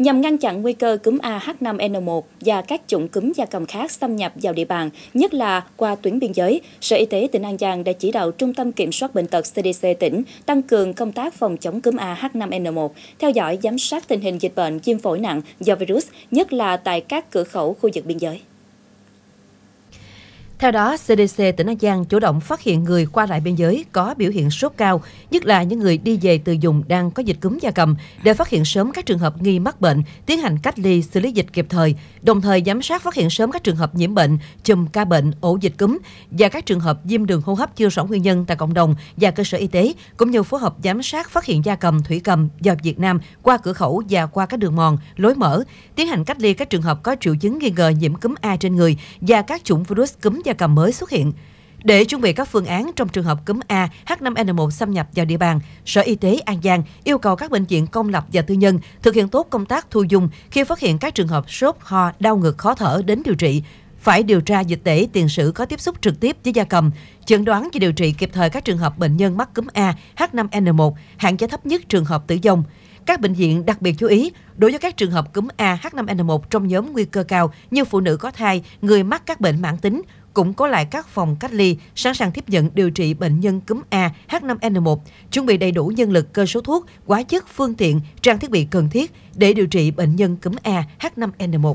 Nhằm ngăn chặn nguy cơ cúm AH5N1 và các chủng cúm gia cầm khác xâm nhập vào địa bàn, nhất là qua tuyến biên giới, Sở Y tế tỉnh An Giang đã chỉ đạo Trung tâm Kiểm soát Bệnh tật CDC tỉnh tăng cường công tác phòng chống cúm AH5N1, theo dõi giám sát tình hình dịch bệnh viêm phổi nặng do virus, nhất là tại các cửa khẩu khu vực biên giới. Theo đó, CDC tỉnh An Giang chủ động phát hiện người qua lại biên giới có biểu hiện sốt cao, nhất là những người đi về từ vùng đang có dịch cúm gia cầm để phát hiện sớm các trường hợp nghi mắc bệnh, tiến hành cách ly xử lý dịch kịp thời, đồng thời giám sát phát hiện sớm các trường hợp nhiễm bệnh, chùm ca bệnh, ổ dịch cúm và các trường hợp viêm đường hô hấp chưa rõ nguyên nhân tại cộng đồng và cơ sở y tế, cũng như phối hợp giám sát phát hiện gia cầm, thủy cầm vào Việt Nam qua cửa khẩu và qua các đường mòn, lối mở, tiến hành cách ly các trường hợp có triệu chứng nghi ngờ nhiễm cúm A trên người và các chủng virus cúm gia Gia Cầm mới xuất hiện. Để chuẩn bị các phương án trong trường hợp cúm A H5N1 xâm nhập vào địa bàn, Sở Y tế An Giang yêu cầu các bệnh viện công lập và tư nhân thực hiện tốt công tác thu dung khi phát hiện các trường hợp sốt, ho, đau ngực, khó thở đến điều trị, phải điều tra dịch tễ tiền sử có tiếp xúc trực tiếp với gia cầm, chẩn đoán và điều trị kịp thời các trường hợp bệnh nhân mắc cúm A H5N1, hạn chế thấp nhất trường hợp tử vong. Các bệnh viện đặc biệt chú ý đối với các trường hợp cúm A H5N1 trong nhóm nguy cơ cao như phụ nữ có thai, người mắc các bệnh mãn tính, cũng có lại các phòng cách ly, sẵn sàng tiếp nhận điều trị bệnh nhân cúm A H5N1, chuẩn bị đầy đủ nhân lực cơ số thuốc, hóa chất, phương tiện, trang thiết bị cần thiết để điều trị bệnh nhân cúm A H5N1.